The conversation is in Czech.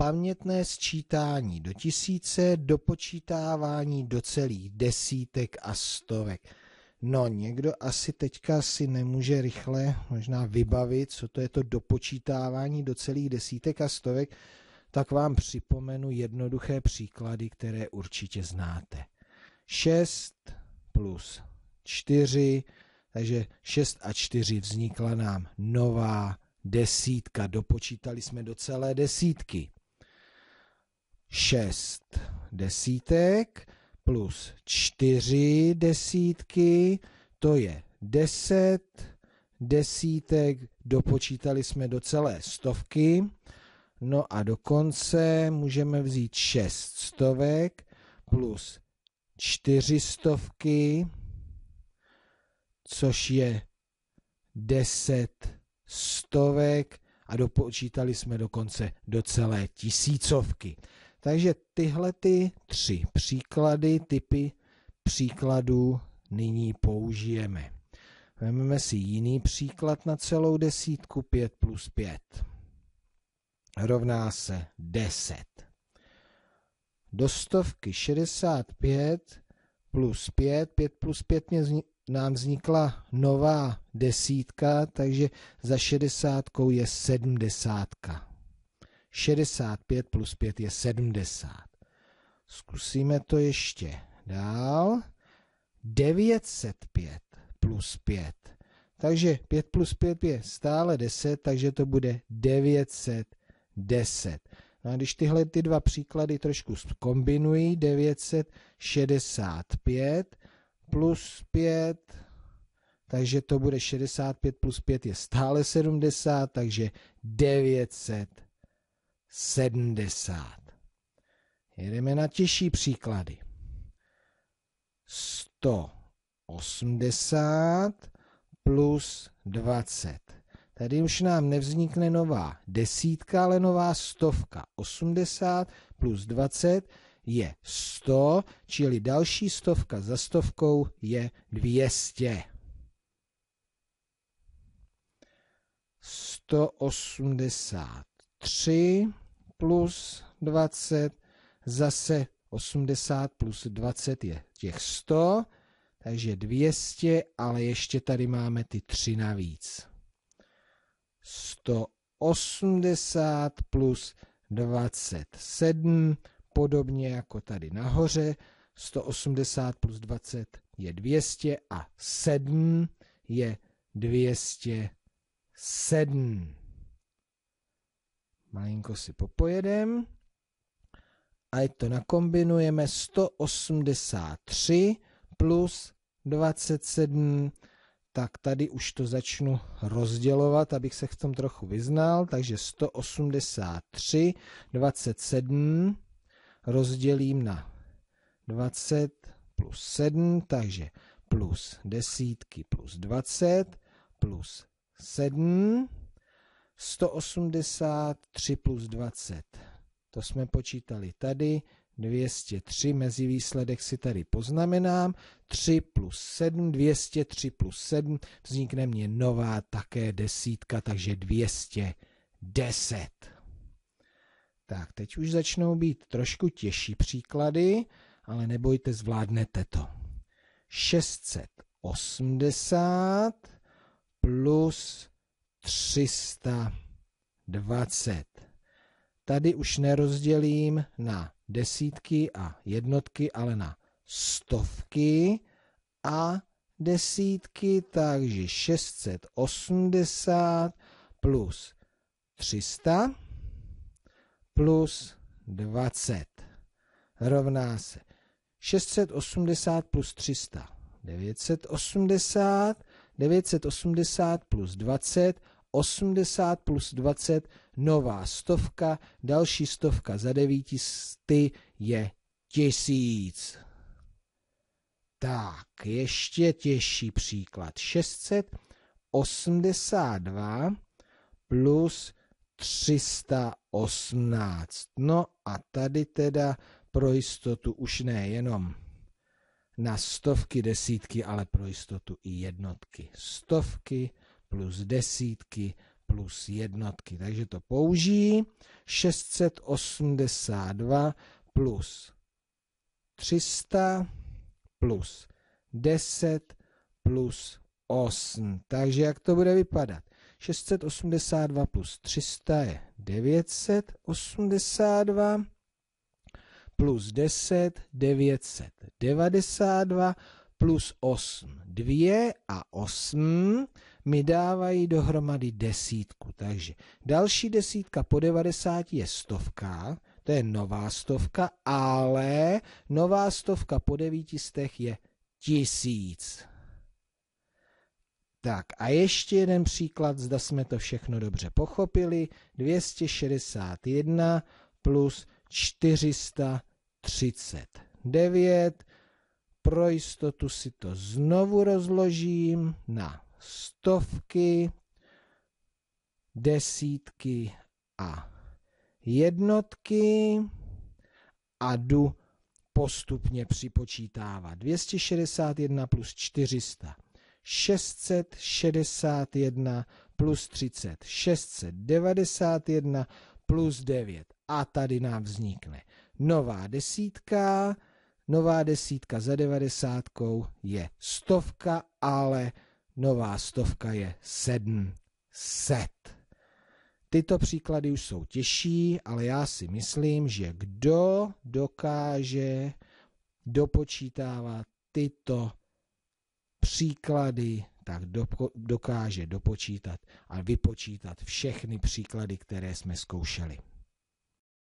pamětné sčítání do tisíce, dopočítávání do celých desítek a stovek. No, někdo asi teďka si nemůže rychle možná vybavit, co to je to dopočítávání do celých desítek a stovek, tak vám připomenu jednoduché příklady, které určitě znáte. 6 plus 4, takže 6 a 4 vznikla nám nová desítka. Dopočítali jsme do celé desítky. 6 desítek plus 4 desítky, to je 10 desítek, dopočítali jsme do celé stovky. No a dokonce můžeme vzít 6 stovek plus 4 stovky, což je 10 stovek a dopočítali jsme dokonce do celé tisícovky. Takže tyhle ty tři příklady, typy příkladů nyní použijeme. Vezmeme si jiný příklad na celou desítku 5 plus 5. Rovná se 10. Do stovky 65 plus 5, 5 plus 5 mě vznik, nám vznikla nová desítka, takže za šedesátkou je sedmdesátka. 65 plus 5 je 70. Zkusíme to ještě dál. 905 plus 5. Takže 5 plus 5 je stále 10, takže to bude 910. No a když tyhle ty dva příklady trošku kombinují, 965 plus 5, takže to bude 65 plus 5 je stále 70, takže 910. 70. Jedeme na těžší příklady. 180 plus 20. Tady už nám nevznikne nová desítka, ale nová stovka. 80 plus 20 je 100, čili další stovka za stovkou je 200. 180 3 plus 20, zase 80 plus 20 je těch 100, takže 200, ale ještě tady máme ty 3 navíc. 180 plus 27, podobně jako tady nahoře, 180 plus 20 je 200 a 7 je 207. Malinko si popojedem. A to nakombinujeme 183 plus 27, tak tady už to začnu rozdělovat, abych se v tom trochu vyznal, takže 183, 27 rozdělím na 20 plus 7, takže plus desítky plus 20 plus 7 183 plus 20, to jsme počítali tady, 203, mezi výsledek si tady poznamenám, 3 plus 7, 203 plus 7, vznikne mě nová také desítka, takže 210. Tak, teď už začnou být trošku těžší příklady, ale nebojte, zvládnete to. 680 plus 320. Tady už nerozdělím na desítky a jednotky, ale na stovky a desítky, takže 680 plus 300 plus 20 rovná se 680 plus 300, 980 980 plus 20, 80 plus 20, nová stovka, další stovka za 900 je tisíc. Tak, ještě těžší příklad. 682 plus 318. No a tady teda pro jistotu už ne jenom na stovky, desítky, ale pro jistotu i jednotky. Stovky plus desítky plus jednotky. Takže to použijí 682 plus 300 plus 10 plus 8. Takže jak to bude vypadat? 682 plus 300 je 982 plus 10 992 plus 8 2 a 8 mi dávají dohromady desítku. Takže další desítka po 90 je stovka, to je nová stovka, ale nová stovka po devítistech je tisíc. Tak a ještě jeden příklad, zda jsme to všechno dobře pochopili. 261 plus 400 39. Pro jistotu si to znovu rozložím na stovky, desítky a jednotky a jdu postupně připočítávat. 261 plus 400, 661 plus 30, 691 plus 9 a tady nám vznikne nová desítka, nová desítka za devadesátkou je stovka, ale nová stovka je sedm set. Tyto příklady už jsou těžší, ale já si myslím, že kdo dokáže dopočítávat tyto příklady, tak dokáže dopočítat a vypočítat všechny příklady, které jsme zkoušeli.